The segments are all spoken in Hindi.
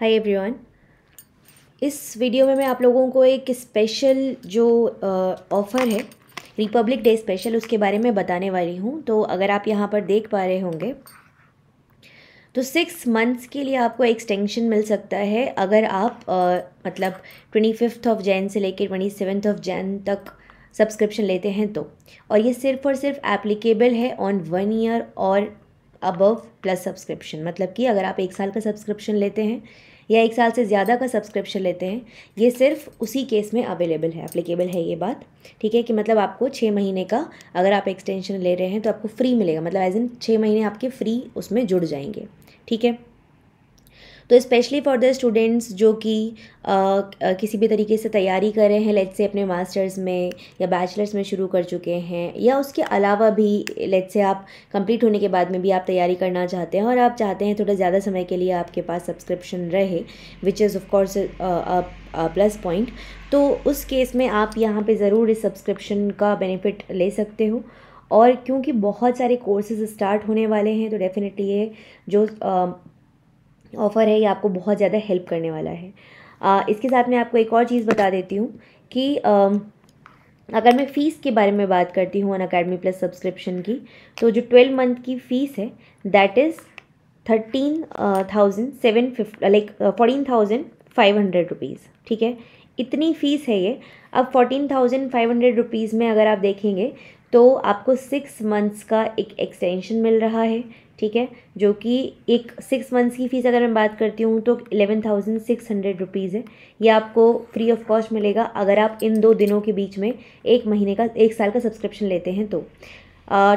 हाय एवरीवन इस वीडियो में मैं आप लोगों को एक स्पेशल जो ऑफ़र है रिपब्लिक डे स्पेशल उसके बारे में बताने वाली हूँ तो अगर आप यहाँ पर देख पा रहे होंगे तो सिक्स मंथ्स के लिए आपको एक्सटेंशन मिल सकता है अगर आप आ, मतलब ट्वेंटी फिफ्थ ऑफ जैन से लेकर ट्वेंटी सेवन्थ ऑफ जैन तक सब्सक्रिप्शन लेते हैं तो और ये सिर्फ और सिर्फ एप्लीकेबल है ऑन वन ईयर और अबव प्लस सब्सक्रिप्शन मतलब कि अगर आप एक साल का सब्सक्रिप्शन लेते हैं या एक साल से ज़्यादा का सब्सक्रिप्शन लेते हैं ये सिर्फ उसी केस में अवेलेबल है अप्लीकेबल है ये बात ठीक है कि मतलब आपको छः महीने का अगर आप एक्सटेंशन ले रहे हैं तो आपको फ्री मिलेगा मतलब एज इन छः महीने आपके फ्री उसमें जुड़ जाएंगे ठीक है तो स्पेशली फॉर द स्टूडेंट्स जो कि किसी भी तरीके से तैयारी कर रहे हैं लेट से अपने मास्टर्स में या बैचलर्स में शुरू कर चुके हैं या उसके अलावा भी लेट से आप कंप्लीट होने के बाद में भी आप तैयारी करना चाहते हैं और आप चाहते हैं थोड़ा ज़्यादा समय के लिए आपके पास सब्सक्रिप्शन रहे which is of course plus point तो उस केस में आप यहाँ पर ज़रूर इस सब्सक्रिप्शन का बेनिफिट ले सकते हो और क्योंकि बहुत सारे कोर्सेज स्टार्ट होने वाले हैं तो डेफ़िनेटली ये जो ऑफ़र है ये आपको बहुत ज़्यादा हेल्प करने वाला है आ, इसके साथ मैं आपको एक और चीज़ बता देती हूँ कि आ, अगर मैं फ़ीस के बारे में बात करती हूँ अन अकेडमी प्लस सब्सक्रिप्शन की तो जो ट्वेल्व मंथ की फ़ीस है that is thirteen thousand seven fifty like fourteen thousand five hundred rupees ठीक है इतनी फ़ीस है ये अब fourteen thousand five hundred rupees में अगर आप देखेंगे तो आपको सिक्स मंथ्स का एक एक्सटेंशन मिल रहा है ठीक है जो कि एक सिक्स मंथ्स की फ़ीस अगर मैं बात करती हूँ तो eleven thousand six hundred rupees है ये आपको फ्री ऑफ कॉस्ट मिलेगा अगर आप इन दो दिनों के बीच में एक महीने का एक साल का सब्सक्रिप्शन लेते हैं तो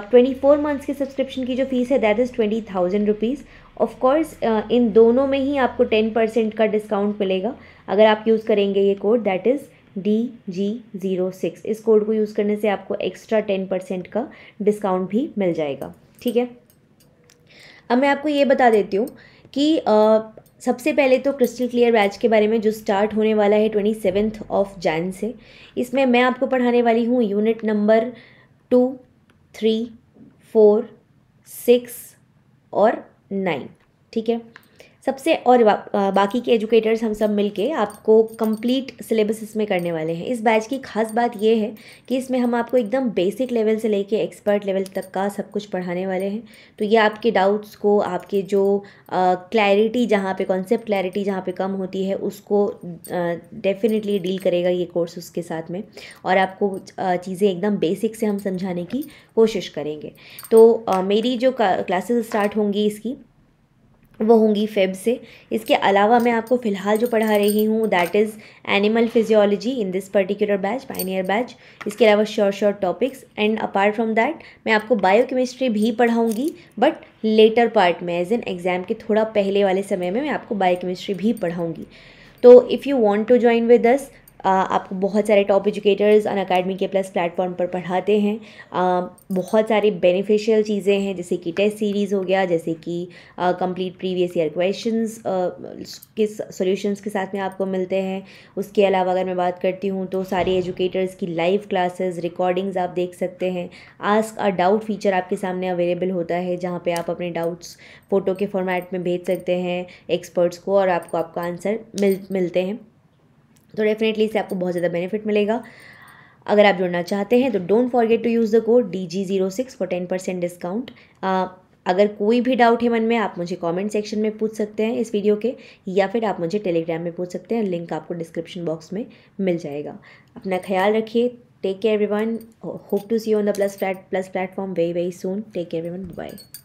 ट्वेंटी फोर मंथ्स के सब्सक्रिप्शन की जो फ़ीस है that is twenty thousand rupees of course इन दोनों में ही आपको टेन परसेंट का डिस्काउंट मिलेगा अगर आप यूज़ करेंगे ये code that is D G zero six इस कोड को यूज़ करने से आपको एक्स्ट्रा टेन परसेंट का डिस्काउंट भी मिल जाएगा ठीक है अब मैं आपको ये बता देती हूँ कि आ, सबसे पहले तो क्रिस्टल क्लियर बैच के बारे में जो स्टार्ट होने वाला है ट्वेंटी सेवेंथ ऑफ जैन से इसमें मैं आपको पढ़ाने वाली हूँ unit number two three four six और नाइन ठीक है सबसे और बा, बाकी के एजुकेटर्स हम सब मिलके आपको कंप्लीट सिलेबस इसमें करने वाले हैं इस बैच की खास बात ये है कि इसमें हम आपको एकदम बेसिक लेवल से लेके एक्सपर्ट लेवल तक का सब कुछ पढ़ाने वाले हैं तो ये आपके डाउट्स को आपके जो क्लैरिटी जहाँ पे कॉन्सेप्ट क्लैरिटी जहाँ पे कम होती है उसको डेफिनेटली डील करेगा ये कोर्स उसके साथ में और आपको चीज़ें एकदम बेसिक से हम समझाने की कोशिश करेंगे तो uh, मेरी जो क्लासेस स्टार्ट होंगी इसकी वो होंगी फेब से इसके अलावा मैं आपको फ़िलहाल जो पढ़ा रही हूँ that is animal physiology in this particular batch pioneer batch इसके अलावा short short topics and apart from that मैं आपको बायोकेमिस्ट्री भी पढ़ाऊँगी बट लेटर पार्ट में एज एन एग्ज़ाम के थोड़ा पहले वाले समय में मैं आपको बायोकेमिस्ट्री भी पढ़ाऊँगी तो if you want to join with this आपको बहुत सारे टॉप एजुकेटर्स अन अकेडमी के प्लस प्लेटफॉर्म पर पढ़ाते हैं बहुत सारे बेनिफिशियल चीज़ें हैं जैसे कि टेस्ट सीरीज़ हो गया जैसे कि कंप्लीट प्रीवियस ईयर क्वेश्चंस के सॉल्यूशंस के साथ में आपको मिलते हैं उसके अलावा अगर मैं बात करती हूँ तो सारे एजुकेटर्स की लाइव क्लासेस रिकॉर्डिंग्स आप देख सकते हैं आस्क अ डाउट फीचर आपके सामने अवेलेबल होता है जहाँ पर आप अपने डाउट्स फ़ोटो के फॉर्मेट में भेज सकते हैं एक्सपर्ट्स को और आपको आपका आंसर मिल मिलते हैं तो डेफिनेटली इससे आपको बहुत ज़्यादा बेनिफिट मिलेगा अगर आप जुड़ना चाहते हैं तो don't forget to use the code D G zero six for ten percent discount अगर कोई भी डाउट है मन में आप मुझे कमेंट सेक्शन में पूछ सकते हैं इस वीडियो के या फिर आप मुझे टेलीग्राम में पूछ सकते हैं लिंक आपको डिस्क्रिप्शन बॉक्स में मिल जाएगा अपना ख्याल रखिए take care everyone hope to see on the plus plus platform very very soon take care everyone bye